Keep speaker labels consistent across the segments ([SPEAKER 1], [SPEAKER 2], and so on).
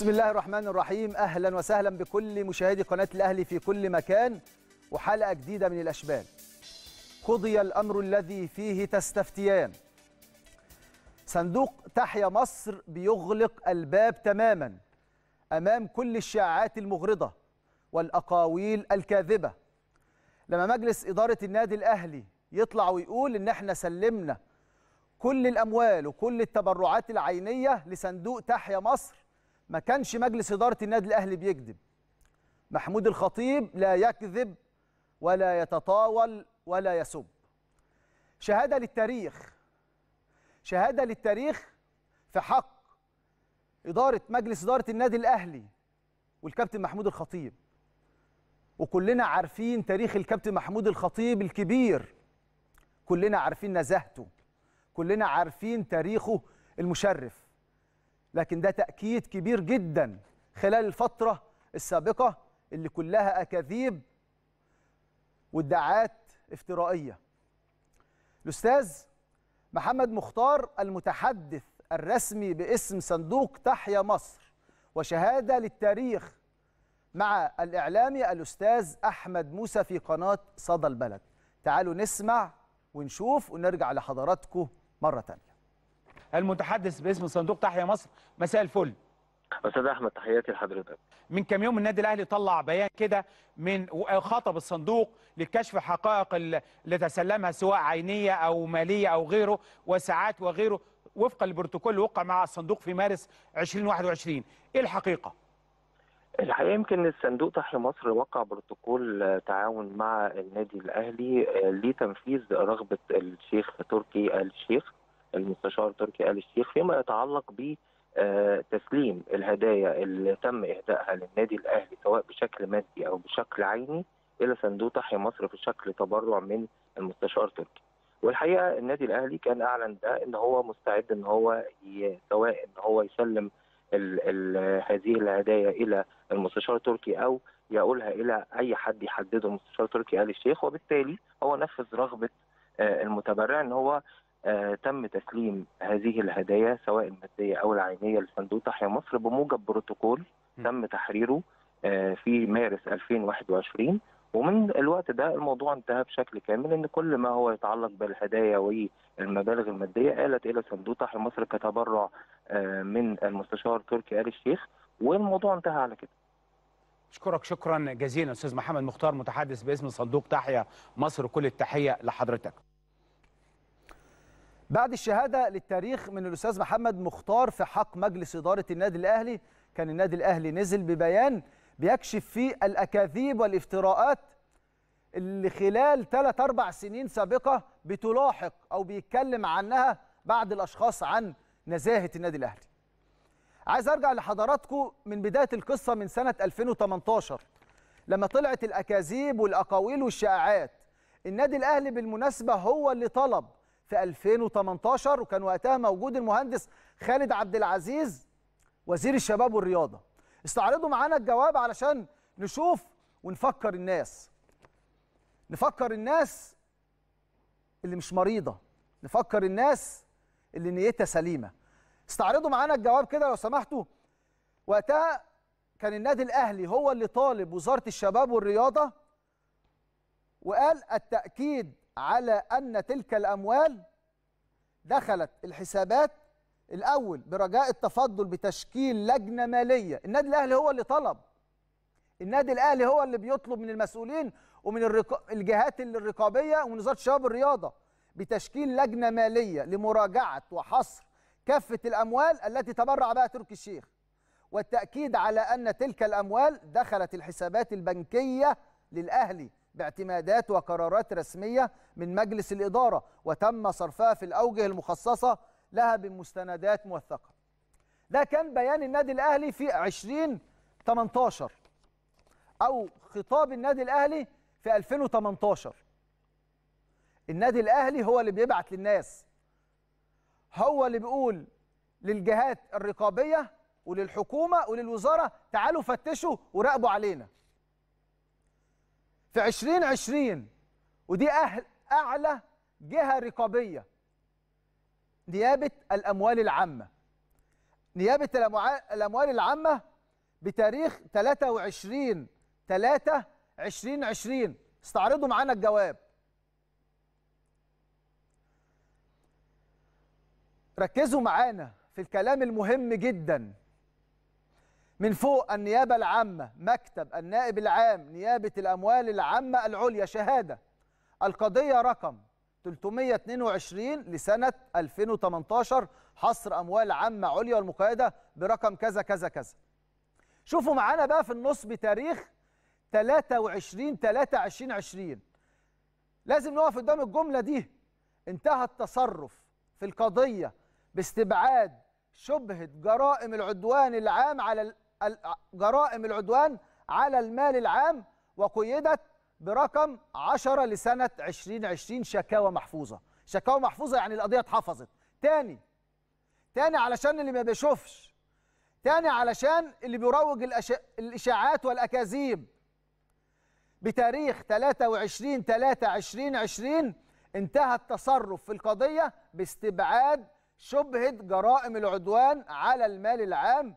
[SPEAKER 1] بسم الله الرحمن الرحيم اهلا وسهلا بكل مشاهدي قناه الاهلي في كل مكان وحلقه جديده من الاشبال قضي الامر الذي فيه تستفتيان صندوق تحيا مصر بيغلق الباب تماما امام كل الشائعات المغرضه والاقاويل الكاذبه لما مجلس اداره النادي الاهلي يطلع ويقول ان احنا سلمنا كل الاموال وكل التبرعات العينيه لصندوق تحيا مصر ما كانش مجلس إدارة النادي الأهلي بيكذب محمود الخطيب لا يكذب ولا يتطاول ولا يسب شهادة للتاريخ شهادة للتاريخ في حق إدارة مجلس إدارة النادي الأهلي والكابتن محمود الخطيب وكلنا عارفين تاريخ الكابتن محمود الخطيب الكبير كلنا عارفين نزاهته كلنا عارفين تاريخه المشرف لكن ده تأكيد كبير جدا خلال الفترة السابقة اللي كلها أكاذيب وادعاءات افترائية الأستاذ محمد مختار المتحدث الرسمي باسم صندوق تحيا مصر وشهادة للتاريخ مع الإعلامي الأستاذ أحمد موسى في قناة صدى البلد تعالوا نسمع ونشوف ونرجع لحضراتكم مرة تانية المتحدث باسم صندوق تحيا مصر مساء الفل استاذ احمد تحياتي لحضرتك من كام يوم النادي الاهلي طلع بيان كده من آه، خطب الصندوق لكشف حقائق اللي تسلمها سواء عينيه او ماليه او غيره وساعات وغيره وفقا للبروتوكول اللي وقع مع الصندوق في مارس 2021 ايه الحقيقه
[SPEAKER 2] الحقيقه يمكن الصندوق تحيا مصر وقع بروتوكول آه، تعاون مع النادي الاهلي آه، لتنفيذ رغبه الشيخ تركي الشيخ المستشار تركي آل الشيخ فيما يتعلق ب تسليم الهدايا اللي تم إهدائها للنادي الأهلي سواء بشكل مادي أو بشكل عيني إلى صندوق تحيا مصر في شكل تبرع من المستشار تركي والحقيقة النادي الأهلي كان أعلن ده إن هو مستعد إن هو سواء إن هو يسلم الـ الـ هذه الهدايا إلى المستشار تركي أو يقولها إلى أي حد يحدده المستشار تركي آل الشيخ وبالتالي هو نفذ رغبة آه، المتبرع ان هو آه، تم تسليم هذه الهدايا سواء الماديه او العينيه لصندوق تحيا مصر بموجب بروتوكول تم تحريره آه، في مارس 2021 ومن الوقت ده الموضوع انتهى بشكل كامل ان كل ما هو يتعلق بالهدايا والمبالغ الماديه قالت الى صندوق تحيا مصر كتبرع آه، من المستشار تركي آل الشيخ والموضوع انتهى على كده.
[SPEAKER 1] اشكرك شكرا جزيلا استاذ محمد مختار متحدث باسم صندوق تحيا مصر كل التحيه لحضرتك. بعد الشهادة للتاريخ من الأستاذ محمد مختار في حق مجلس إدارة النادي الأهلي كان النادي الأهلي نزل ببيان بيكشف فيه الأكاذيب والافتراءات اللي خلال 3 أربع سنين سابقة بتلاحق أو بيتكلم عنها بعض الأشخاص عن نزاهة النادي الأهلي عايز أرجع لحضراتكم من بداية القصة من سنة 2018 لما طلعت الأكاذيب والأقاويل والشائعات النادي الأهلي بالمناسبة هو اللي طلب في 2018 وكان وقتها موجود المهندس خالد عبد العزيز وزير الشباب والرياضه استعرضوا معانا الجواب علشان نشوف ونفكر الناس نفكر الناس اللي مش مريضه نفكر الناس اللي نيتها سليمه استعرضوا معانا الجواب كده لو سمحتوا وقتها كان النادي الاهلي هو اللي طالب وزاره الشباب والرياضه وقال التاكيد على أن تلك الأموال دخلت الحسابات الأول برجاء التفضل بتشكيل لجنة مالية النادي الأهلي هو اللي طلب النادي الأهلي هو اللي بيطلب من المسؤولين ومن الجهات الرقابية ومن وزارة الشباب والرياضة بتشكيل لجنة مالية لمراجعة وحصر كافة الأموال التي تبرع بها تركي الشيخ والتأكيد على أن تلك الأموال دخلت الحسابات البنكية للأهلي باعتمادات وقرارات رسمية من مجلس الإدارة وتم صرفها في الأوجه المخصصة لها بمستندات موثقة ده كان بيان النادي الأهلي في 2018 أو خطاب النادي الأهلي في 2018 النادي الأهلي هو اللي بيبعت للناس هو اللي بيقول للجهات الرقابية وللحكومة وللوزارة تعالوا فتشوا وراقبوا علينا في 2020 ودي أهل أعلى جهة رقابية نيابة الأموال العامة نيابة الأموال العامة بتاريخ 23 3 2020 استعرضوا معانا الجواب ركزوا معانا في الكلام المهم جدا من فوق النيابة العامة مكتب النائب العام نيابة الأموال العامة العليا شهادة القضية رقم 322 لسنة 2018 حصر أموال عامة عليا والمقايدة برقم كذا كذا كذا شوفوا معانا بقى في النص بتاريخ 23 3 2020 لازم نقف قدام الجملة دي انتهى التصرف في القضية باستبعاد شبهة جرائم العدوان العام على جرائم العدوان على المال العام وقيدت برقم 10 لسنة 2020 شكاوى محفوظة شكاوى محفوظة يعني القضية اتحفظت تاني تاني علشان اللي ما بيشوفش تاني علشان اللي بيروج الأش... الإشاعات والأكاذيب بتاريخ 23 3 2020 انتهى التصرف في القضية باستبعاد شبهة جرائم العدوان على المال العام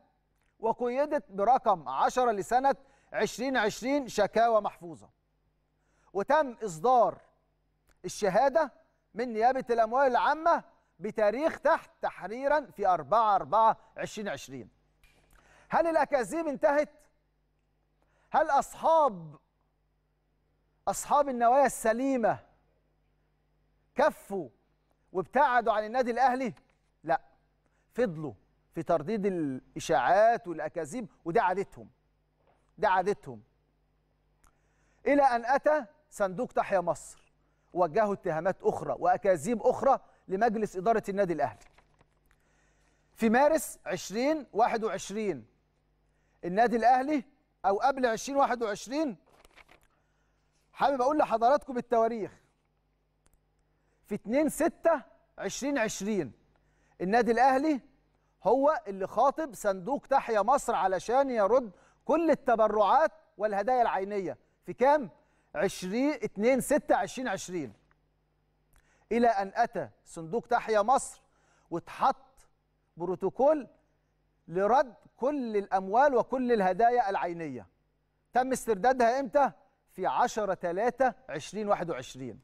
[SPEAKER 1] وقيدت برقم 10 لسنة 2020 شكاوى محفوظة وتم إصدار الشهادة من نيابة الأموال العامة بتاريخ تحت تحريرا في 4 4 2020 هل الأكاذيب انتهت؟ هل أصحاب أصحاب النوايا السليمة كفوا وابتعدوا عن النادي الأهلي؟ لا فضلوا في ترديد الإشاعات والأكاذيب وده عادتهم ده عادتهم إلى أن أتى صندوق تحيا مصر وجهوا اتهامات أخرى وأكاذيب أخرى لمجلس إدارة النادي الأهلي في مارس 2021 النادي الأهلي أو قبل 2021 حابب أقول لحضراتكم بالتواريخ في 2 6 2020 النادي الأهلي هو اللي خاطب صندوق تحيا مصر علشان يرد كل التبرعات والهدايا العينيه في كام 20 2 6 2020 الى ان اتى صندوق تحيا مصر واتحط بروتوكول لرد كل الاموال وكل الهدايا العينيه تم استردادها امتى في 10 3 2021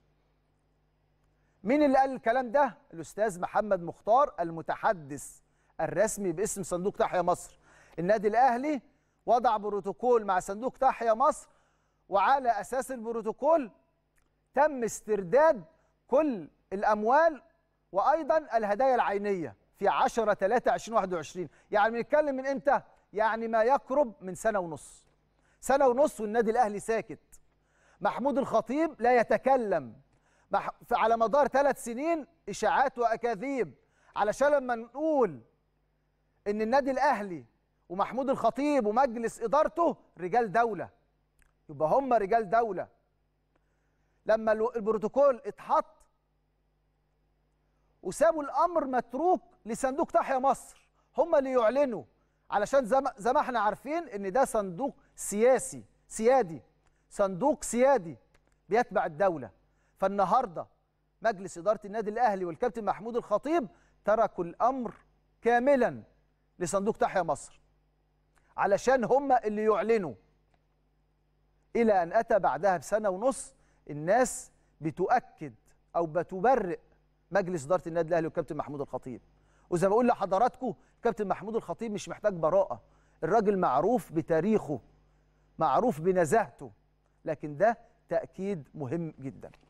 [SPEAKER 1] مين اللي قال الكلام ده الاستاذ محمد مختار المتحدث الرسمي باسم صندوق تحيا مصر النادي الاهلي وضع بروتوكول مع صندوق تحيا مصر وعلى اساس البروتوكول تم استرداد كل الاموال وايضا الهدايا العينيه في 10 3 2021 يعني بنتكلم من امتى يعني ما يقرب من سنه ونص سنه ونص والنادي الاهلي ساكت محمود الخطيب لا يتكلم على مدار ثلاث سنين اشاعات واكاذيب علشان لما نقول ان النادي الاهلي ومحمود الخطيب ومجلس ادارته رجال دوله يبقى هم رجال دوله لما البروتوكول اتحط وسابوا الامر متروك لصندوق تحيا مصر هم اللي يعلنوا علشان زي ما, احنا عارفين ان ده صندوق سياسي سيادي صندوق سيادي بيتبع الدوله فالنهارده مجلس اداره النادي الاهلي والكابتن محمود الخطيب تركوا الامر كاملا لصندوق تحيا مصر علشان هم اللي يعلنوا إلى أن أتى بعدها بسنة ونص الناس بتؤكد أو بتبرئ مجلس إدارة النادي الأهلي وكابتن محمود الخطيب وزي ما بقول لحضراتكم كابتن محمود الخطيب مش محتاج براءة الراجل معروف بتاريخه معروف بنزاهته لكن ده تأكيد مهم جداً